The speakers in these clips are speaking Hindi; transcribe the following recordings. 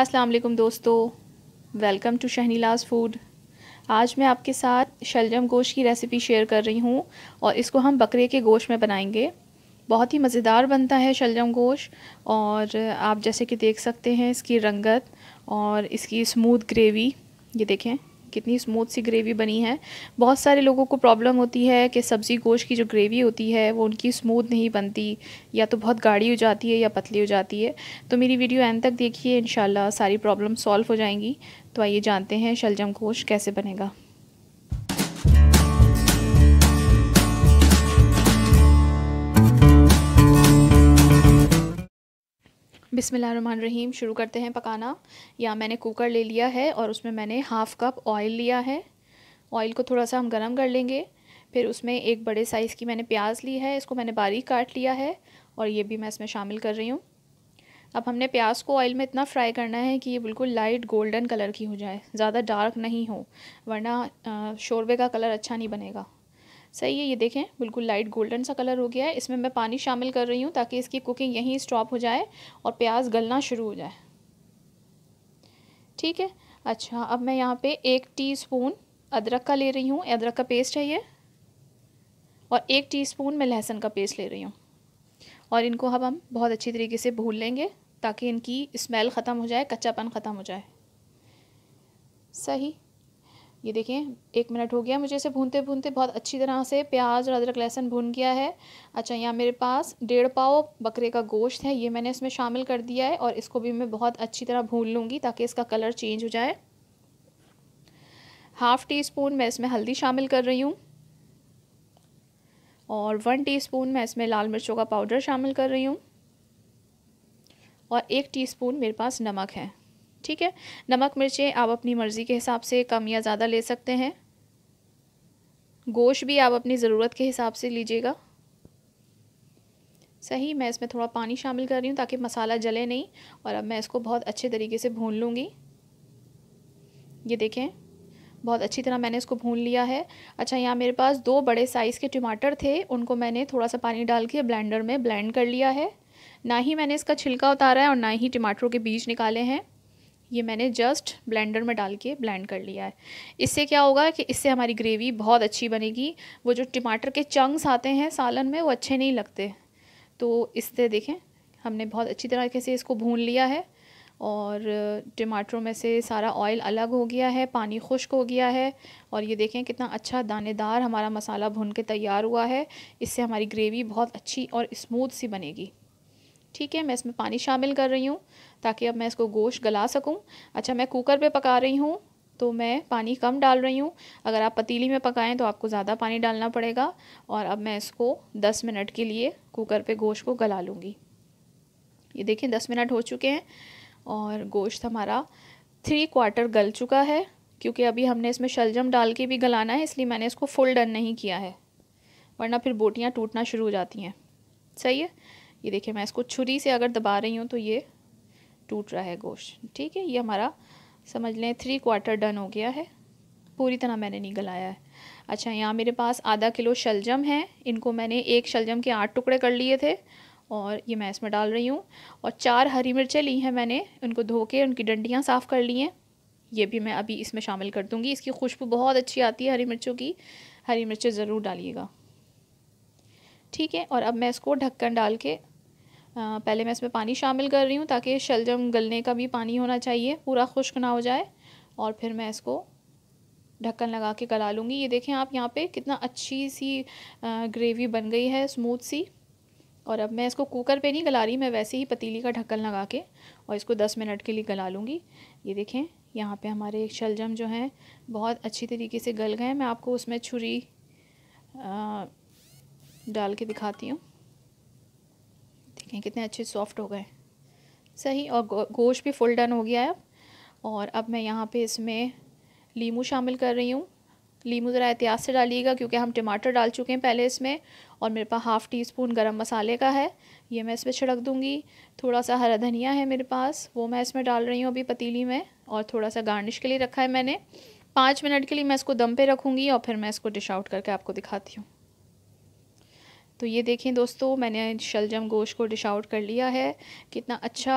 अस्सलाम वालेकुम दोस्तों वेलकम टू शहनीलाज फूड आज मैं आपके साथ शलजम गोश्त की रेसिपी शेयर कर रही हूँ और इसको हम बकरे के गोश्त में बनाएंगे बहुत ही मज़ेदार बनता है शलजम गोश्त और आप जैसे कि देख सकते हैं इसकी रंगत और इसकी स्मूथ ग्रेवी ये देखें कितनी स्मूथ सी ग्रेवी बनी है बहुत सारे लोगों को प्रॉब्लम होती है कि सब्ज़ी गोश्त की जो ग्रेवी होती है वो उनकी स्मूथ नहीं बनती या तो बहुत गाढ़ी हो जाती है या पतली हो जाती है तो मेरी वीडियो एंड तक देखिए इन सारी प्रॉब्लम सॉल्व हो जाएंगी तो आइए जानते हैं शलजम गोश्त कैसे बनेगा बिसमीम शुरू करते हैं पकाना या मैंने कुकर ले लिया है और उसमें मैंने हाफ़ कप ऑयल लिया है ऑयल को थोड़ा सा हम गरम कर लेंगे फिर उसमें एक बड़े साइज़ की मैंने प्याज ली है इसको मैंने बारीक काट लिया है और ये भी मैं इसमें शामिल कर रही हूँ अब हमने प्याज को ऑयल में इतना फ्राई करना है कि ये बिल्कुल लाइट गोल्डन कलर की हो जाए ज़्यादा डार्क नहीं हो वरना शोरबे का कलर अच्छा नहीं बनेगा सही है ये देखें बिल्कुल लाइट गोल्डन सा कलर हो गया है इसमें मैं पानी शामिल कर रही हूँ ताकि इसकी कुकिंग यहीं स्टॉप हो जाए और प्याज गलना शुरू हो जाए ठीक है अच्छा अब मैं यहाँ पे एक टीस्पून अदरक का ले रही हूँ अदरक का पेस्ट है ये और एक टीस्पून मैं लहसुन का पेस्ट ले रही हूँ और इनको अब हम बहुत अच्छी तरीके से भून लेंगे ताकि इनकी स्मेल ख़त्म हो जाए कच्चापन ख़त्म हो जाए सही ये देखें एक मिनट हो गया मुझे इसे भूनते भूनते बहुत अच्छी तरह से प्याज और अदरक लहसुन भून गया है अच्छा यहाँ मेरे पास डेढ़ पाव बकरे का गोश्त है ये मैंने इसमें शामिल कर दिया है और इसको भी मैं बहुत अच्छी तरह भून लूँगी ताकि इसका कलर चेंज हो जाए हाफ़ टी स्पून मैं इसमें हल्दी शामिल कर रही हूँ और वन स्पून मैं इसमें लाल मिर्चों का पाउडर शामिल कर रही हूँ और एक टीस्पून मेरे पास नमक है ठीक है नमक मिर्चें आप अपनी मर्ज़ी के हिसाब से कम या ज़्यादा ले सकते हैं गोश्त भी आप अपनी ज़रूरत के हिसाब से लीजिएगा सही मैं इसमें थोड़ा पानी शामिल कर रही हूँ ताकि मसाला जले नहीं और अब मैं इसको बहुत अच्छे तरीके से भून लूँगी ये देखें बहुत अच्छी तरह मैंने इसको भून लिया है अच्छा यहाँ मेरे पास दो बड़े साइज़ के टमाटर थे उनको मैंने थोड़ा सा पानी डाल के ब्लेंडर में ब्लेंड कर लिया है ना ही मैंने इसका छिलका उतारा है और ना ही टमाटरों के बीज निकाले हैं ये मैंने जस्ट ब्लेंडर में डाल के ब्लेंड कर लिया है इससे क्या होगा कि इससे हमारी ग्रेवी बहुत अच्छी बनेगी वो जो टमाटर के चंक्स आते हैं सालन में वो अच्छे नहीं लगते तो इससे देखें हमने बहुत अच्छी तरीके से इसको भून लिया है और टमाटरों में से सारा ऑयल अलग हो गया है पानी खुश्क हो गया है और ये देखें कितना अच्छा दानेदार हमारा मसाला भून के तैयार हुआ है इससे हमारी ग्रेवी बहुत अच्छी और स्मूथ सी बनेगी ठीक है मैं इसमें पानी शामिल कर रही हूँ ताकि अब मैं इसको गोश्त गला सकूँ अच्छा मैं कुकर पे पका रही हूँ तो मैं पानी कम डाल रही हूँ अगर आप पतीली में पकाएं तो आपको ज़्यादा पानी डालना पड़ेगा और अब मैं इसको दस मिनट के लिए कुकर पे गोश्त को गला लूँगी ये देखिए दस मिनट हो चुके हैं और गोश्त हमारा थ्री क्वार्टर गल चुका है क्योंकि अभी हमने इसमें शलजम डाल के भी गलाना है इसलिए मैंने इसको फुल डन नहीं किया है वरना फिर बोटियाँ टूटना शुरू हो जाती हैं सही है ये देखिए मैं इसको छुरी से अगर दबा रही हूँ तो ये टूट रहा है गोश्त ठीक है ये हमारा समझ लें थ्री क्वार्टर डन हो गया है पूरी तरह मैंने नहीं गलाया है अच्छा यहाँ मेरे पास आधा किलो शलजम है इनको मैंने एक शलजम के आठ टुकड़े कर लिए थे और ये मैं इसमें डाल रही हूँ और चार हरी मिर्चें ली हैं मैंने उनको धो के उनकी डंडियाँ साफ़ कर ली हैं ये भी मैं अभी इसमें शामिल कर दूँगी इसकी खुशबू बहुत अच्छी आती है हरी मिर्चों की हरी मिर्चें ज़रूर डालिएगा ठीक है और अब मैं इसको ढक्कन डाल के पहले मैं इसमें पानी शामिल कर रही हूँ ताकि शलजम गलने का भी पानी होना चाहिए पूरा खुश्क ना हो जाए और फिर मैं इसको ढक्कन लगा के गला लूँगी ये देखें आप यहाँ पे कितना अच्छी सी ग्रेवी बन गई है स्मूथ सी और अब मैं इसको कुकर पे नहीं गला रही मैं वैसे ही पतीली का ढक्कन लगा के और इसको 10 मिनट के लिए गला लूँगी ये देखें यहाँ पे हमारे शलजम जो हैं बहुत अच्छी तरीके से गल गए हैं मैं आपको उसमें छुरी डाल के दिखाती हूँ सकते हैं कितने अच्छे सॉफ्ट हो गए सही और गो, गोश्त भी फुल डन हो गया है और अब मैं यहाँ पे इसमें लीमू शामिल कर रही हूँ लीमू ज़रा एहतियात से डालिएगा क्योंकि हम टमाटर डाल चुके हैं पहले इसमें और मेरे पास हाफ़ टी स्पून गर्म मसाले का है ये मैं इसमें छिड़क दूँगी थोड़ा सा हरा धनिया है मेरे पास वो मैं इसमें डाल रही हूँ अभी पतीली में और थोड़ा सा गार्निश के लिए रखा है मैंने पाँच मिनट के लिए मैं इसको दम पे रखूँगी और फिर मैं इसको डिश आउट करके आपको दिखाती हूँ तो ये देखें दोस्तों मैंने शलजम गोश्त को डिश आउट कर लिया है कितना अच्छा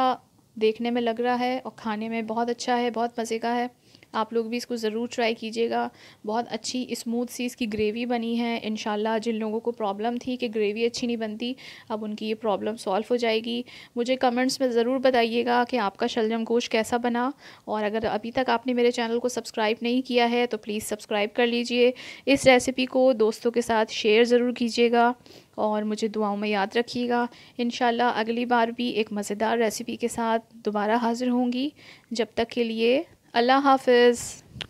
देखने में लग रहा है और खाने में बहुत अच्छा है बहुत मज़े का है आप लोग भी इसको ज़रूर ट्राई कीजिएगा बहुत अच्छी स्मूथ सी इसकी ग्रेवी बनी है इन जिन लोगों को प्रॉब्लम थी कि ग्रेवी अच्छी नहीं बनती अब उनकी ये प्रॉब्लम सॉल्व हो जाएगी मुझे कमेंट्स में ज़रूर बताइएगा कि आपका शलजम गोश्त कैसा बना और अगर अभी तक आपने मेरे चैनल को सब्सक्राइब नहीं किया है तो प्लीज़ सब्सक्राइब कर लीजिए इस रेसिपी को दोस्तों के साथ शेयर ज़रूर कीजिएगा और मुझे दुआओं में याद रखिएगा इन अगली बार भी एक मज़ेदार रेसिपी के साथ दोबारा हाज़िर होंगी जब तक के लिए अल्लाह हाफिज़